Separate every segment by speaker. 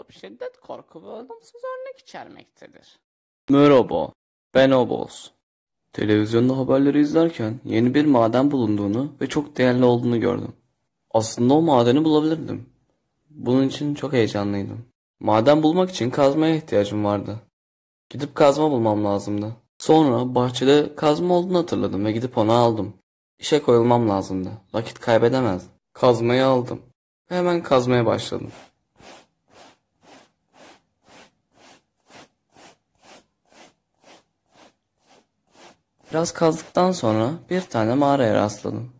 Speaker 1: olup şiddet korku ve olumsuz örnek içermektedir.
Speaker 2: Merhaba, ben Bonobos Televizyonda haberleri izlerken yeni bir maden bulunduğunu ve çok değerli olduğunu gördüm. Aslında o madeni bulabilirdim. Bunun için çok heyecanlıydım. Maden bulmak için kazmaya ihtiyacım vardı. Gidip kazma bulmam lazımdı. Sonra bahçede kazma olduğunu hatırladım ve gidip onu aldım. İşe koyulmam lazımdı. Vakit kaybedemez. Kazmayı aldım. ve Hemen kazmaya başladım. Biraz kazdıktan sonra bir tane mağaraya rastladım.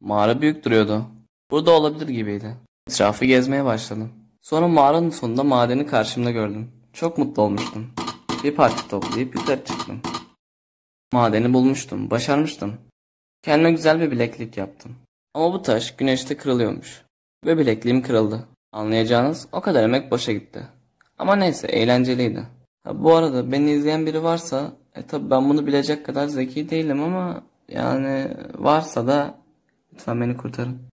Speaker 2: Mağara büyük duruyordu. Burada olabilir gibiydi. Etrafı gezmeye başladım. Sonra mağaranın sonunda madeni karşımda gördüm. Çok mutlu olmuştum. Bir parça toplayıp yukarı çıktım. Madeni bulmuştum, başarmıştım. Kendime güzel bir bileklik yaptım. Ama bu taş güneşte kırılıyormuş. Ve bilekliğim kırıldı. Anlayacağınız o kadar emek boşa gitti. Ama neyse eğlenceliydi. Ha, bu arada beni izleyen biri varsa e tabi ben bunu bilecek kadar zeki değilim ama
Speaker 3: yani varsa da lütfen beni kurtarın.